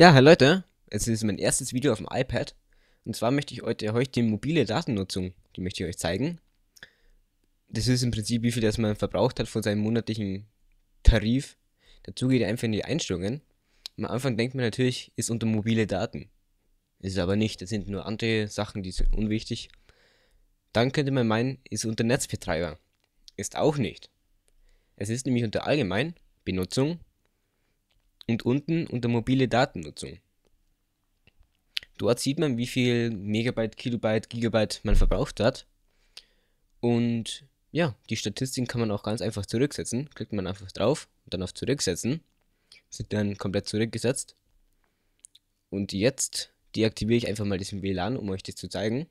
Ja, hi Leute, es ist mein erstes Video auf dem iPad. Und zwar möchte ich heute, heute die mobile Datennutzung, die möchte ich euch zeigen. Das ist im Prinzip, wie viel das man verbraucht hat von seinem monatlichen Tarif. Dazu geht ihr einfach in die Einstellungen. Am Anfang denkt man natürlich, ist unter mobile Daten. Ist es aber nicht, das sind nur andere Sachen, die sind unwichtig. Dann könnte man meinen, ist unter Netzbetreiber. Ist auch nicht. Es ist nämlich unter Allgemein, Benutzung, und unten unter mobile Datennutzung. Dort sieht man, wie viel Megabyte, Kilobyte, Gigabyte man verbraucht hat. Und ja, die Statistiken kann man auch ganz einfach zurücksetzen. Klickt man einfach drauf und dann auf Zurücksetzen. Sind dann komplett zurückgesetzt. Und jetzt deaktiviere ich einfach mal diesen WLAN, um euch das zu zeigen.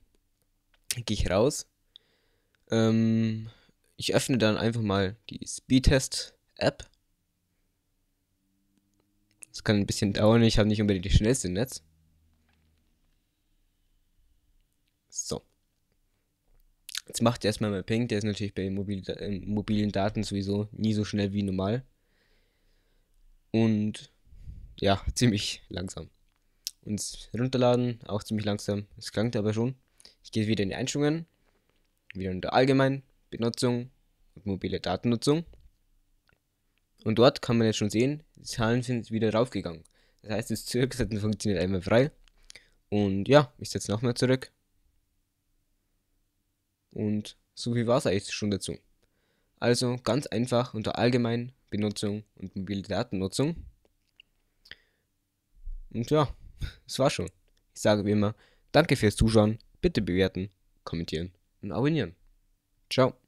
Gehe ich raus. Ähm, ich öffne dann einfach mal die Speedtest-App das kann ein bisschen dauern, ich habe nicht unbedingt die schnellste Netz. So. Jetzt macht er erstmal mein Ping, der ist natürlich bei mobil, äh, mobilen Daten sowieso nie so schnell wie normal. Und ja, ziemlich langsam. Und runterladen, auch ziemlich langsam. Es klang aber schon. Ich gehe wieder in die Einstellungen, wieder unter Allgemein, Benutzung und mobile Datennutzung. Und dort kann man jetzt schon sehen, die Zahlen sind wieder raufgegangen. Das heißt, das Zurücksetzen funktioniert einmal frei. Und ja, ich setze nochmal zurück. Und so viel war es eigentlich schon dazu. Also ganz einfach unter allgemein Benutzung und mobile Datennutzung. Und ja, das war schon. Ich sage wie immer, danke fürs Zuschauen, bitte bewerten, kommentieren und abonnieren. Ciao.